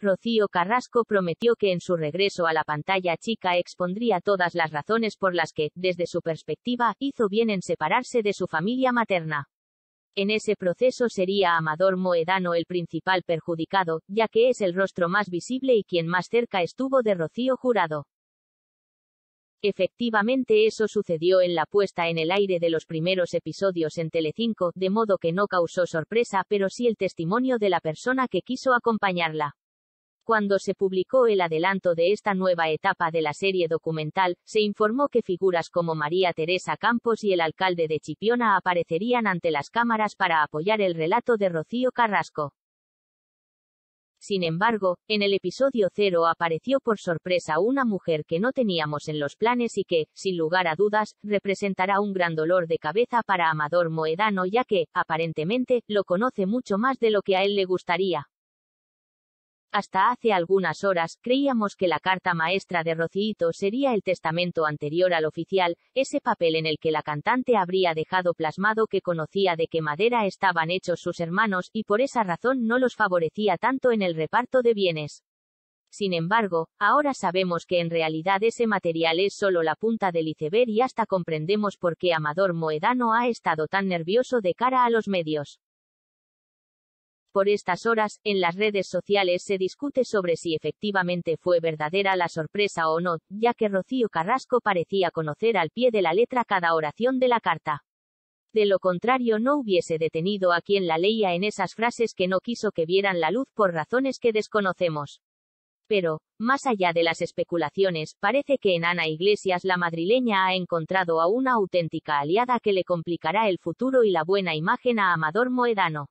Rocío Carrasco prometió que en su regreso a la pantalla chica expondría todas las razones por las que, desde su perspectiva, hizo bien en separarse de su familia materna. En ese proceso sería Amador Moedano el principal perjudicado, ya que es el rostro más visible y quien más cerca estuvo de Rocío Jurado. Efectivamente eso sucedió en la puesta en el aire de los primeros episodios en Telecinco, de modo que no causó sorpresa, pero sí el testimonio de la persona que quiso acompañarla. Cuando se publicó el adelanto de esta nueva etapa de la serie documental, se informó que figuras como María Teresa Campos y el alcalde de Chipiona aparecerían ante las cámaras para apoyar el relato de Rocío Carrasco. Sin embargo, en el episodio cero apareció por sorpresa una mujer que no teníamos en los planes y que, sin lugar a dudas, representará un gran dolor de cabeza para Amador Moedano ya que, aparentemente, lo conoce mucho más de lo que a él le gustaría. Hasta hace algunas horas creíamos que la carta maestra de Rocío sería el testamento anterior al oficial, ese papel en el que la cantante habría dejado plasmado que conocía de qué madera estaban hechos sus hermanos y por esa razón no los favorecía tanto en el reparto de bienes. Sin embargo, ahora sabemos que en realidad ese material es solo la punta del iceberg y hasta comprendemos por qué Amador Moedano ha estado tan nervioso de cara a los medios. Por estas horas, en las redes sociales se discute sobre si efectivamente fue verdadera la sorpresa o no, ya que Rocío Carrasco parecía conocer al pie de la letra cada oración de la carta. De lo contrario no hubiese detenido a quien la leía en esas frases que no quiso que vieran la luz por razones que desconocemos. Pero, más allá de las especulaciones, parece que en Ana Iglesias la madrileña ha encontrado a una auténtica aliada que le complicará el futuro y la buena imagen a Amador Moedano.